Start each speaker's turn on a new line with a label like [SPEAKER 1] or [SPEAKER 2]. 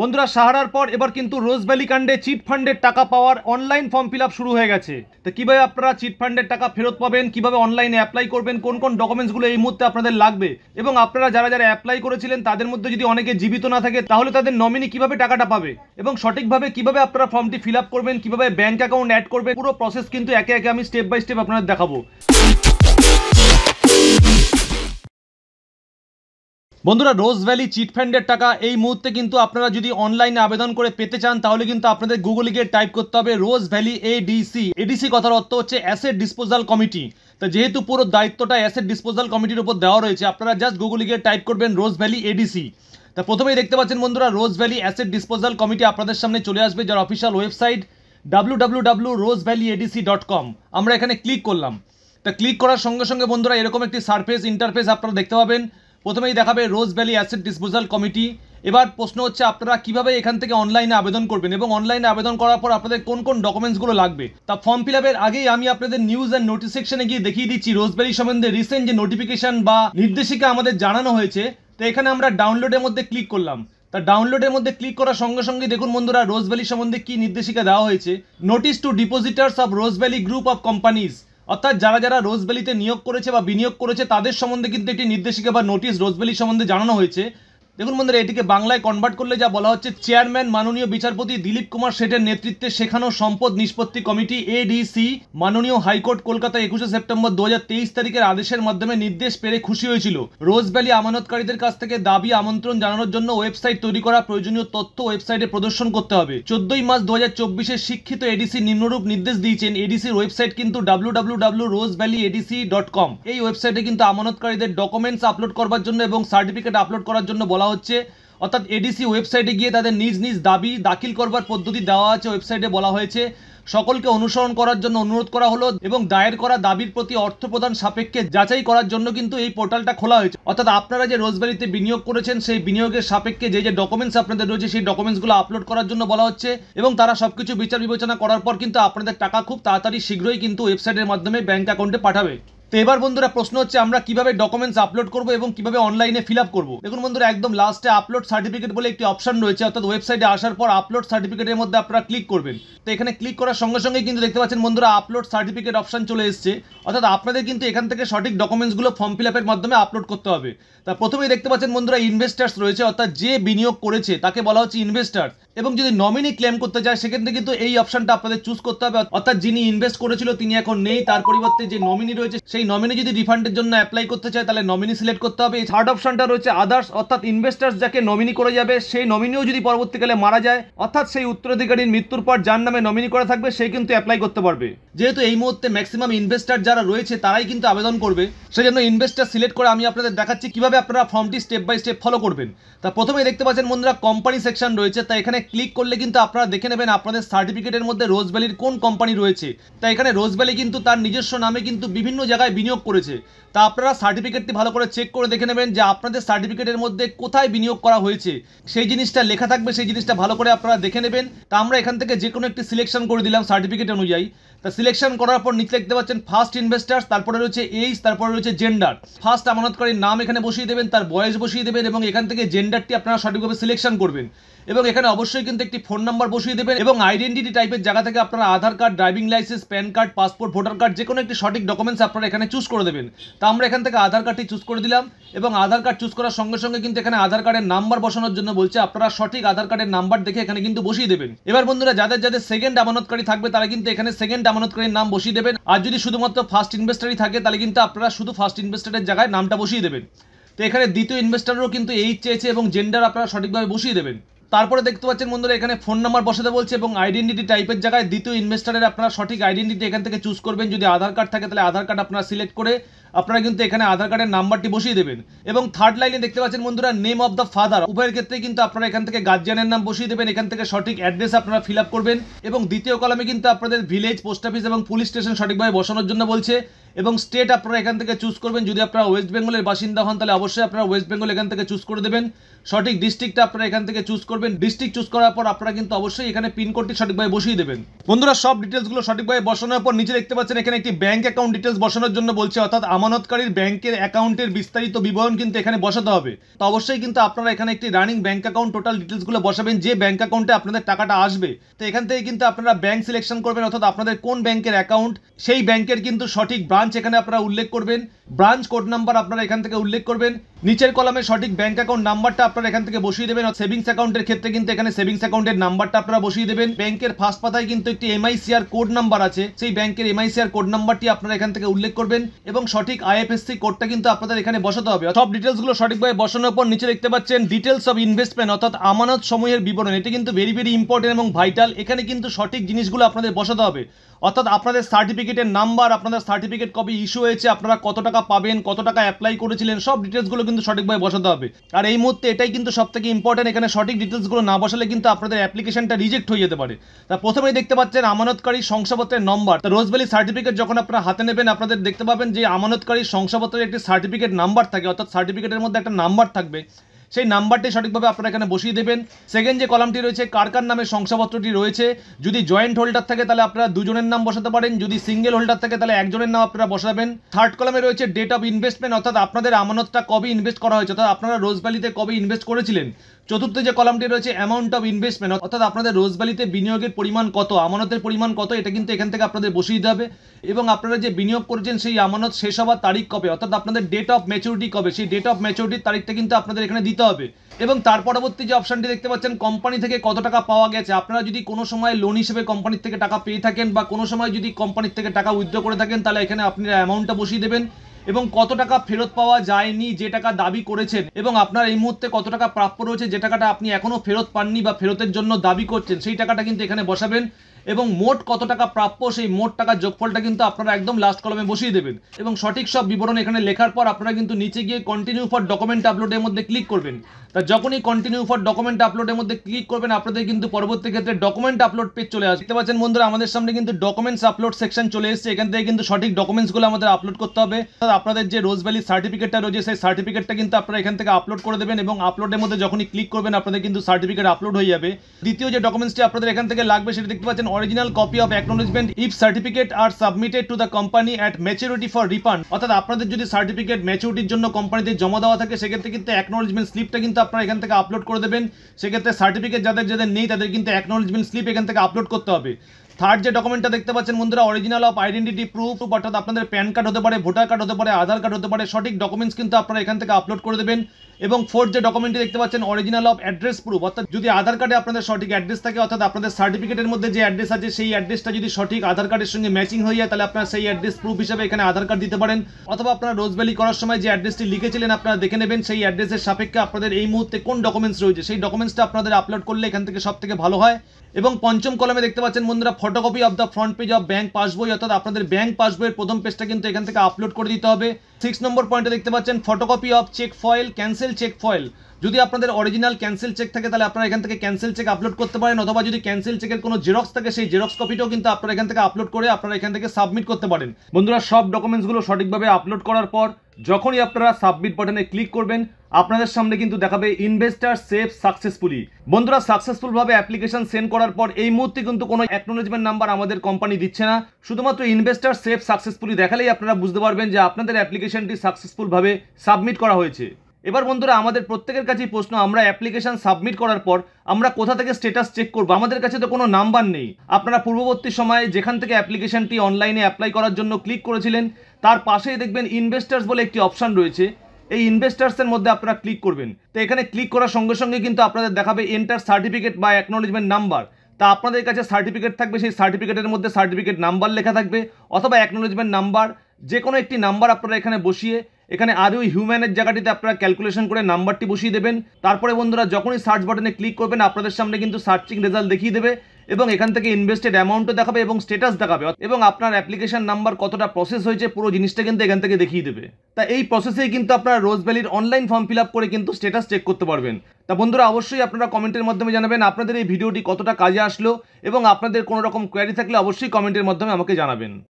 [SPEAKER 1] বন্ধুরা সাহারার পর এবার কিন্তু রোজভ্যালি কাণ্ডে চিট ফান্ডের টাকা পাওয়ার অনলাইন ফর্ম ফিল শুরু হয়ে গেছে তো কীভাবে আপনারা চিট ফান্ডের টাকা ফেরত পাবেন কিভাবে অনলাইনে অ্যাপ্লাই করবেন কোন কোন ডকুমেন্টসগুলো এই মুহূর্তে আপনাদের লাগবে এবং আপনারা যারা যারা অ্যাপ্লাই করেছিলেন তাদের মধ্যে যদি অনেকে জীবিত না থাকে তাহলে তাদের নমিনি কিভাবে টাকাটা পাবে এবং সঠিকভাবে কিভাবে আপনারা ফর্মটি ফিল করবেন কিভাবে ব্যাঙ্ক অ্যাকাউন্ট অ্যাড করবেন পুরো প্রসেস কিন্তু একে একে আমি স্টেপ বাই স্টেপ আপনাদের দেখাবো বন্ধুরা রোজ ভ্যালি চিটফ্যান্ডের টাকা এই মুহূর্তে কিন্তু আপনারা যদি অনলাইনে আবেদন করে পেতে চান তাহলে কিন্তু আপনাদের গুগলে গিয়ে টাইপ করতে হবে রোজ ভ্যালি এডিসি এডিসি কথার অর্থ হচ্ছে অ্যাসেট ডিসপোজাল কমিটি তো যেহেতু পুরো দায়িত্বটা অ্যাসেট ডিসপোজাল কমিটির উপর দেওয়া রয়েছে আপনারা জাস্ট গুগলে গিয়ে টাইপ করবেন রোজ ভ্যালি এডিসি তা প্রথমেই দেখতে পাচ্ছেন বন্ধুরা Rose Valley asset disposal committee আপনাদের সামনে চলে আসবে যার official website W Rose Valley ADC dot com আমরা এখানে ক্লিক করলাম তা ক্লিক করার সঙ্গে সঙ্গে বন্ধুরা এরকম একটি সারফেস ইন্টারফেস আপনারা দেখতে পাবেন প্রথমেই দেখাবে Rose Valley asset disposal committee এবার প্রশ্ন হচ্ছে আপনারা কিভাবে এখান থেকে অনলাইনে আবেদন করবেন এবং অনলাইনে আবেদন করার পর আপনাদের কোন কোন ডকুমেন্টসগুলো লাগবে তা ফর্ম ফিল আপের আগেই আমি আপনাদের নিউজ অ্যান্ড নোটিস সেকশনে গিয়ে দেখিয়ে দিচ্ছি ভ্যালি সম্বন্ধে রিসেন্ট যে নোটিফিকেশন বা নির্দেশিকা আমাদের জানানো হয়েছে তো এখানে আমরা ডাউনলোডের মধ্যে ক্লিক করলাম তা ডাউনলোডের মধ্যে ক্লিক করার সঙ্গে সঙ্গে দেখুন বন্ধুরা রোজভ্যালি সম্বন্ধে কি নির্দেশিকা দেওয়া হয়েছে notice to depositors of Rose Valley group of companies অর্থাৎ যারা যারা রোজভ্যালিতে নিয়োগ করেছে বা বিনিয়োগ করেছে তাদের সম্বন্ধে কিন্তু একটি নির্দেশিকা বা নোটিশ রোজভ্যালি সম্বন্ধে জানানো হয়েছে দেখুন বন্ধুরা এটিকে বাংলায় কনভার্ট করলে যা বলা হচ্ছে চেয়ারম্যান মাননীয় বিচারপতি দিলীপ কুমার শেঠের নেতৃত্বে শেখানো সম্পদ নিষ্পত্তি কমিটি এডিসি মাননীয় হাইকোর্ট কলকাতা একুশে সেপ্টেম্বর দু তারিখের আদেশের মাধ্যমে নির্দেশ পেরে খুশি হয়েছিল রোজ ভ্যালি আমানতকারীদের কাছ থেকে দাবি আমন্ত্রণ জানানোর জন্য ওয়েবসাইট তৈরি করা প্রয়োজনীয় তথ্য ওয়েবসাইটে প্রদর্শন করতে হবে চোদ্দই মার্চ দু হাজার শিক্ষিত এডিসি নিম্নরূপ নির্দেশ দিয়েছেন এডিসির ওয়েবসাইট কিন্তু W W W Rose Valley ADC dot com এই ওয়েবসাইটে কিন্তু আমানতকারীদের ডকুমেন্টস আপলোড করবার জন্য এবং সার্টিফিকেট আপলোড করার জন্য বলা বলা হচ্ছে অর্থাৎ এডিসি ওয়েবসাইটে গিয়ে তাদের নিজ নিজ দাবি দাখিল করবার পদ্ধতি দেওয়া আছে ওয়েবসাইটে বলা হয়েছে সকলকে অনুসরণ করার জন্য অনুরোধ করা হলো এবং দায়ের করা দাবির প্রতি অর্থ প্রদান সাপেক্ষে যাচাই করার জন্য কিন্তু এই পোর্টালটা খোলা হয়েছে অর্থাৎ আপনারা যে রোজভ্যালিতে বিনিয়োগ করেছেন সেই বিনিয়োগের সাপেক্ষে যে যে ডকুমেন্টস আপনাদের রয়েছে সেই ডকুমেন্টসগুলো আপলোড করার জন্য বলা হচ্ছে এবং তারা সবকিছু বিচার বিবেচনা করার পর কিন্তু আপনাদের টাকা খুব তাড়াতাড়ি শীঘ্রই কিন্তু ওয়েবসাইটের মাধ্যমে ব্যাঙ্ক অ্যাকাউন্টে পাঠাবে তো এবার বন্ধুরা প্রশ্ন হচ্ছে আমরা কিভাবে ডকুমেন্টস আপলোড করব এবং কিভাবে অনলাইনে ফিল আপ করবো দেখুন বন্ধুরা একদম লাস্টে আপলোড সার্টিফিকেট বলে একটি অপশন রয়েছে অর্থাৎ ওয়েবসাইটে আসার পর আপলোড সার্টিফিকেটের মধ্যে আপনারা ক্লিক করবেন তো এখানে ক্লিক করার সঙ্গে সঙ্গে কিন্তু দেখতে পাচ্ছেন বন্ধুরা আপলোড সার্টিফিকেট অপশন চলে এসছে অর্থাৎ আপনাদের কিন্তু এখান থেকে সঠিক ডকুমেন্টসগুলো ফর্ম ফিল আপের মাধ্যমে আপলোড করতে হবে তা প্রথমেই দেখতে পাচ্ছেন বন্ধুরা ইনভেস্টার্স রয়েছে অর্থাৎ যে বিনিয়োগ করেছে তাকে বলা হচ্ছে ইনভেস্টার্স এবং যদি নমিনি ক্লেম করতে চায় সেক্ষেত্রে কিন্তু এই অপশনটা আপনাদের চুজ করতে হবে অর্থাৎ যিনি ইনভেস্ট করেছিল তিনি এখন নেই তার পরিবর্তে যে নমিনি রয়েছে সেই এই নমিনি যদি রিফান্ডের জন্য অ্যাপ্লাই করতে চায় তাহলে নমিনি সিলেক্ট করতে হবে এই থার্ড অপশনটা রয়েছে আদার্স অর্থাৎ ইনভেস্টার্স যাকে নমিনি করে যাবে সেই নমিনিও যদি পরবর্তীকালে মারা যায় অর্থাৎ সেই উত্তরাধিকারীর মৃত্যুর পর যার নামে নমিনি করা থাকবে সে কিন্তু অ্যাপ্লাই করতে পারবে যেহেতু এই মুহূর্তে ম্যাক্সিমাম ইনভেস্টার যারা রয়েছে তারাই কিন্তু আবেদন করবে সেজন্য ইনভেস্টার সিলেক্ট করে আমি আপনাদের দেখাচ্ছি কিভাবে আপনারা ফর্মটি স্টেপ বাই স্টেপ ফলো করবেন তা প্রথমে দেখতে পাচ্ছেন বন্ধুরা কোম্পানি সেকশন রয়েছে তা এখানে ক্লিক করলে কিন্তু আপনারা দেখে নেবেন আপনাদের সার্টিফিকেটের মধ্যে ভ্যালির কোন কোম্পানি রয়েছে তা এখানে ভ্যালি কিন্তু তার নিজস্ব নামে কিন্তু বিভিন্ন জায়গায় বিনিয়োগ করেছে তা আপনারা সার্টিফিকেটটি ভালো করে চেক করে দেখে নেবেন যে আপনাদের সার্টিফিকেটের মধ্যে কোথায় বিনিয়োগ করা হয়েছে সেই জিনিসটা লেখা থাকবে সেই জিনিসটা ভালো করে আপনারা দেখে নেবেন তা আমরা এখান থেকে যে কোনো একটি সিলেকশন করে দিলাম সার্টিফিকেট অনুযায়ী তা সিলেকশন করার পর নিচে দেখতে পাচ্ছেন ফার্স্ট ইনভেস্টার্স তারপরে রয়েছে এইজ তারপরে রয়েছে জেন্ডার ফার্স্ট আমানতকারীর নাম এখানে বসিয়ে দেবেন তার বয়স বসিয়ে দেবেন এবং এখান থেকে জেন্ডারটি আপনারা সঠিকভাবে সিলেকশন করবেন এবং এখানে অবশ্যই কিন্তু একটি ফোন নাম্বার বসিয়ে দেবেন এবং আইডেন্টিটি টাইপের জায়গা থেকে আপনারা Aadhaar card driving licence PAN card passport voter card যে কোনো একটি সঠিক ডকুমেন্টস আপনারা এখানে এখানে চুজ করে দেবেন তা আমরা এখান থেকে আধার কার্ডটি চুজ করে দিলাম এবং আধার কার্ড চুজ করার সঙ্গে সঙ্গে কিন্তু এখানে আধার কার্ডের নাম্বার বসানোর জন্য বলছে আপনারা সঠিক আধার কার্ডের নাম্বার দেখে এখানে কিন্তু বসিয়ে দেবেন এবার বন্ধুরা যাদের যাদের সেকেন্ড আমানতকারী থাকবে তারা কিন্তু এখানে সেকেন্ড আমানতকারীর নাম বসিয়ে দেবেন আর যদি শুধুমাত্র ফার্স্ট ইনভেস্টারই থাকে তাহলে কিন্তু আপনারা শুধু ফার্স্ট ইনভেস্টারের জায়গায় নামটা বসিয়ে দেবেন তো এখানে দ্বিতীয় ইনভেস্টারও কিন্তু এইচ চেয়েছে এবং জেন্ডার আপনারা সঠিকভাবে বসিয়ে দেবেন তারপরে দেখতে পাচ্ছেন বন্ধুরা এখানে ফোন নাম্বার বসাতে বলছে এবং আইডেন্টিটি টাইপের জায়গায় দ্বিতীয় ইনভেস্টারের আপনারা সঠিক আইডেন্টিটি এখান থেকে চুজ করবেন যদি আধার কার্ড থাকে তাহলে আধার কার্ড আপনারা সিলেক্ট করে আপনারা কিন্তু এখানে আধার কার্ডের নাম্বারটি বসিয়ে দেবেন এবং থার্ড লাইনে দেখতে পাচ্ছেন বন্ধুরা নেম অফ দ্য ফাদার উভয়ের ক্ষেত্রে কিন্তু আপনারা এখান থেকে গার্জিয়ানের নাম বসিয়ে দেবেন এখান থেকে সঠিক অ্যাড্রেস আপনারা ফিল আপ করবেন এবং দ্বিতীয় কলামে কিন্তু আপনাদের ভিলেজ পোস্ট অফিস এবং পুলিশ স্টেশন সঠিকভাবে বসানোর জন্য বলছে এবং স্টেট আপনারা এখান থেকে চুজ করবেন যদি আপনারা ওয়েস্ট বেঙ্গলের বাসিন্দা হন তাহলে অবশ্যই আপনারা ওয়েস্ট বেঙ্গল এখান থেকে চুজ করে দেবেন সঠিক ডিস্ট্রিক্টটা আপনারা এখান থেকে চুজ করবেন ডিস্ট্রিক্ট চুজ করার পর আপনারা কিন্তু অবশ্যই এখানে পিনকোডটি সঠিকভাবে বসিয়ে দেবেন বন্ধুরা সব ডিটেলসগুলো সঠিকভাবে বসানোর পর নিচে দেখতে পাচ্ছেন এখানে একটি ব্যাঙ্ক অ্যাকাউন্ট ডিটেলস বসানোর জন্য বলছে অর্থাৎ আমার আমানতকারীর ব্যাংকের অ্যাকাউন্টের বিস্তারিত বিবরণ কিন্তু এখানে বসাতে হবে তো অবশ্যই কিন্তু আপনারা এখানে একটি রানিং ব্যাংক অ্যাকাউন্ট টোটাল ডিটেলসগুলো বসাবেন যে ব্যাংক অ্যাকাউন্টে আপনাদের টাকাটা আসবে তো এখান থেকে কিন্তু আপনারা ব্যাংক সিলেকশন করবেন অর্থাৎ আপনাদের কোন ব্যাংকের অ্যাকাউন্ট সেই ব্যাংকের কিন্তু সঠিক ব্রাঞ্চ এখানে আপনারা উল্লেখ করবেন ব্রাঞ্চ কোড নাম্বার আপনারা এখান থেকে উল্লেখ করবেন নিচের কলামে সঠিক ব্যাংক অ্যাকাউন্ট নাম্বারটা আপনারা এখান থেকে বসিয়ে দেবেন সেভিংস অ্যাকাউন্টের ক্ষেত্রে কিন্তু এখানে সেভিংস অ্যাকাউন্টের নাম্বারটা আপনারা বসিয়ে দেবেন ব্যাংকের ফার্স্ট পাতায় কিন্তু একটি এমআইসিআর কোড নাম্বার আছে সেই ব্যাংকের এমআইসিআর কোড নাম্বারটি আপনারা এখান থেকে উল্লেখ করবেন এবং সঠিক ঠিক আইএফএসসি কোডটা কিন্তু আপনাদের এখানে বসাতে হবে সব ডিটেলসগুলো সঠিকভাবে বসানোর পর নিচে দেখতে পাচ্ছেন ডিটেলস অফ ইনভেস্টমেন্ট অর্থাৎ আমানত সমূহের বিবরণ এটি কিন্তু ভেরি ভেরি ইম্পর্টেন্ট এবং ভাইটাল এখানে কিন্তু সঠিক জিনিসগুলো আপনাদের বসাতে হবে অর্থাৎ আপনাদের সার্টিফিকেটের নাম্বার আপনাদের সার্টিফিকেট কবে ইস্যু হয়েছে আপনারা কত টাকা পাবেন কত টাকা অ্যাপ্লাই করেছিলেন সব ডিটেলসগুলো কিন্তু সঠিকভাবে বসাতে হবে আর এই মুহূর্তে এটাই কিন্তু সব থেকে ইম্পর্টেন্ট এখানে সঠিক ডিটেলসগুলো না বসালে কিন্তু আপনাদের অ্যাপ্লিকেশনটা রিজেক্ট হয়ে যেতে পারে তা প্রথমেই দেখতে পাচ্ছেন আমানতকারী শংসাপত্রের নম্বর রোজবেলি সার্টিফিকেট যখন আপনারা হাতে নেবেন আপনাদের দেখতে পাবেন যে আমানত প্রস্তুতকারী শংসাপত্রের একটি সার্টিফিকেট নাম্বার থাকে অর্থাৎ সার্টিফিকেটের মধ্যে একটা নাম্বার থাকবে সেই নাম্বারটি সঠিকভাবে আপনারা এখানে বসিয়ে দেবেন সেকেন্ড যে কলামটি রয়েছে কার কার নামে শংসাপত্রটি রয়েছে যদি জয়েন্ট হোল্ডার থাকে তাহলে আপনারা দুজনের নাম বসাতে পারেন যদি সিঙ্গেল হোল্ডার থাকে তাহলে একজনের নাম আপনারা বসাবেন থার্ড কলামে রয়েছে ডেট অফ ইনভেস্টমেন্ট অর্থাৎ আপনাদের আমানতটা কবে ইনভেস্ট করা হয়েছে অর্থাৎ আপনারা রোজভ্যালিতে কবে ইনভেস্ট করেছিলেন চতুর্থ যে কলামটি রয়েছে অ্যামাউন্ট অফ ইনভেস্টমেন্ট অর্থাৎ আপনাদের রোজভ্যালিতে বিনিয়োগের পরিমাণ কত আমানতের পরিমাণ কত এটা কিন্তু এখান থেকে আপনাদের বসিয়ে দিতে হবে এবং আপনারা যে বিনিয়োগ করেছেন সেই আমানত শেষ হওয়ার তারিখ কবে অর্থাৎ আপনাদের ডেট অফ ম্যাচুরিটি কবে সেই ডেট অফ ম্যাচুরিটির তারিখটা কিন্তু আপনাদের এখানে দিতে হবে এবং তার পরবর্তী যে অপশানটি দেখতে পাচ্ছেন কোম্পানি থেকে কত টাকা পাওয়া গেছে আপনারা যদি কোনো সময় লোন হিসেবে কোম্পানির থেকে টাকা পেয়ে থাকেন বা কোনো সময় যদি কোম্পানির থেকে টাকা উইথড্র করে থাকেন তাহলে এখানে আপনারা অ্যামাউন্টটা বসিয়ে দেবেন এবং কত টাকা ফেরত পাওয়া যায়নি যে টাকা দাবি করেছেন এবং আপনার এই মুহূর্তে কত টাকা প্রাপ্য রয়েছে যে টাকাটা আপনি এখনও ফেরত পাননি বা ফেরতের জন্য দাবি করছেন সেই টাকাটা কিন্তু এখানে বসাবেন এবং মোট কত টাকা প্রাপ্য সেই মোট টাকার যোগফলটা কিন্তু আপনারা একদম লাস্ট কলমে বসিয়ে দেবেন এবং সঠিক সব বিবরণ এখানে লেখার পর আপনারা কিন্তু নিচে গিয়ে কন্টিনিউ ফর ডকুমেন্ট আপলোডের মধ্যে ক্লিক করবেন তা যখনই কন্টিনিউ ফর ডকুমেন্ট আপলোডের মধ্যে ক্লিক করবেন আপনাদের কিন্তু পরবর্তী ক্ষেত্রে ডকুমেন্ট আপলোড পেজ চলে আসতে দেখতে পাচ্ছেন বন্ধুরা আমাদের সামনে কিন্তু ডকুমেন্টস আপলোড সেকশন চলে এসেছে এখান থেকে কিন্তু সঠিক ডকুমেন্টসগুলো আমাদের আপলোড করতে হবে আপনাদের যে রোজ ভ্যালি সার্টিফিকেটটা রয়েছে সেই সার্টিফিকেটটা কিন্তু আপনারা এখান থেকে আপলোড করে দেবেন এবং আপলোডের মধ্যে যখনই ক্লিক করবেন আপনাদের কিন্তু সার্টিফিকেট আপলোড হয়ে যাবে দ্বিতীয় যে ডকুমেন্টসটি আপনাদের এখান থেকে লাগবে সেটা দেখতে পাচ্ছেন original copy of acknowledgement if certificate are submitted to the company at maturity for refund অর্থাৎ আপনাদের যদি সার্টিফিকেট ম্যাচুরিটির জন্য কোম্পানিতে জমা দেওয়া থাকে সেক্ষেত্রে কিন্তু অ্যাকনোলেজমেন্ট স্লিপটা কিন্তু আপনারা এখান থেকে আপলোড করে দেবেন সেক্ষেত্রে সার্টিফিকেট যাদের যাদের নেই তাদের কিন্তু অ্যাকনোলেজমেন্ট স্লিপ এখান থেকে আপলোড করতে হবে থার্ড যে ডকুমেন্টটা দেখতে পাচ্ছেন বন্ধুরা অরিজিনাল অফ আইডেন্টিটি প্রুফ অর্থাৎ আপনাদের প্যান কার্ড হতে পারে ভোটার কার্ড হতে পারে আধার কার্ড হতে পারে সঠিক ডকুমেন্টস কিন্তু আপনারা এখান থেকে আপলোড করে দেবেন এবং ফোর্থ যে ডকুমেন্টটি দেখতে পাচ্ছেন অরিজিনাল অফ অ্যাড্রেস প্রুফ অর্থাৎ যদি আধার কার্ডে আপনাদের সঠিক অ্যাড্রেস থাকে অর্থাৎ আপনাদের সার্টিফিকেটের মধ্যে যে অ্যাড্রেস আছে সেই অ্যাড্রেসটা যদি সঠিক আধার কার্ডের সঙ্গে ম্যাচিং হয়ে যায় তাহলে আপনারা সেই অ্যাড্রেস প্রুফ হিসেবে এখানে আধার কার্ড দিতে পারেন অথবা আপনারা রোজভ্যালি করার সময় যে অ্যাড্রেসটি লিখেছিলেন আপনারা দেখে নেবেন সেই অ্যাড্রেসের সাপেক্ষে আপনাদের এই মুহূর্তে কোন ডকুমেন্টস রয়েছে সেই ডকুমেন্টসটা আপনাদের আপলোড করলে এখান থেকে সব থেকে ভালো হয় এবং পঞ্চম কলমে দেখতে পাচ্ছেন বন্ধুরা photocopy of the front page of bank passbook অর্থাৎ আপনাদের ব্যাঙ্ক পাসবইয়ের প্রথম পেজটা কিন্তু এখান থেকে আপলোড করে দিতে হবে সিক্স নম্বর পয়েন্টে দেখতে পাচ্ছেন photocopy of cheque foil cancel cheque foil যদি আপনাদের অরিজিনাল ক্যান্সেল চেক থাকে তাহলে আপনারা এখান থেকে ক্যান্সেল চেক আপলোড করতে পারেন অথবা যদি ক্যান্সেল চেকের কোনো জেরক্স থাকে সেই জেরক্স কপিটাও কিন্তু আপনারা এখান থেকে আপলোড করে আপনারা এখান থেকে সাবমিট করতে পারেন বন্ধুরা সব ডকুমেন্টসগুলো সঠিকভাবে আপলোড করার পর যখনই আপনারা সাবমিট বাটনে ক্লিক করবেন আপনাদের সামনে কিন্তু দেখাবে ইনভেস্টার সেফ সাকসেসফুলি বন্ধুরা সাকসেসফুলভাবে অ্যাপ্লিকেশন সেন্ড করার পর এই মুহূর্তে কিন্তু কোনো অ্যাকনোলেজমেন্ট নাম্বার আমাদের কোম্পানি দিচ্ছে না শুধুমাত্র ইনভেস্টার সেফ সাকসেসফুলি দেখালেই আপনারা বুঝতে পারবেন যে আপনাদের অ্যাপ্লিকেশনটি সাকসেসফুলভাবে সাবমিট করা হয়েছে এবার বন্ধুরা আমাদের প্রত্যেকের কাছেই প্রশ্ন আমরা অ্যাপ্লিকেশন সাবমিট করার পর আমরা কোথা থেকে স্টেটাস চেক করবো আমাদের কাছে তো কোনো নাম্বার নেই আপনারা পূর্ববর্তী সময়ে যেখান থেকে অ্যাপ্লিকেশনটি অনলাইনে অ্যাপ্লাই করার জন্য ক্লিক করেছিলেন তার পাশেই দেখবেন ইনভেস্টার্স বলে একটি অপশান রয়েছে এই ইনভেস্টার্সের মধ্যে আপনারা ক্লিক করবেন তো এখানে ক্লিক করার সঙ্গে সঙ্গে কিন্তু আপনাদের দেখাবে এন্টার সার্টিফিকেট বা অ্যাকনোলেজমেন্ট নাম্বার তা আপনাদের কাছে সার্টিফিকেট থাকবে সেই সার্টিফিকেটের মধ্যে সার্টিফিকেট নাম্বার লেখা থাকবে অথবা অ্যাকনোলেজমেন্ট নাম্বার যে কোনো একটি নাম্বার আপনারা এখানে বসিয়ে এখানে আরও হিউম্যানের জায়গাটিতে আপনারা ক্যালকুলেশন করে নাম্বারটি বসিয়ে দেবেন তারপরে বন্ধুরা যখনই সার্চ বাটনে ক্লিক করবেন আপনাদের সামনে কিন্তু সার্চিং রেজাল্ট দেখিয়ে দেবে এবং এখান থেকে ইনভেস্টেড অ্যামাউন্টও দেখাবে এবং স্টেটাস দেখাবে এবং আপনার অ্যাপ্লিকেশন নাম্বার কতটা প্রসেস হয়েছে পুরো জিনিসটা কিন্তু এখান থেকে দেখিয়ে দেবে তা এই প্রসেসেই কিন্তু আপনারা রোজ ভ্যালির অনলাইন ফর্ম ফিল আপ করে কিন্তু স্টেটাস চেক করতে পারবেন তা বন্ধুরা অবশ্যই আপনারা কমেন্টের মাধ্যমে জানাবেন আপনাদের এই ভিডিওটি কতটা কাজে আসলো এবং আপনাদের কোনো রকম কোয়ারি থাকলে অবশ্যই কমেন্টের মাধ্যমে আমাকে জানাবেন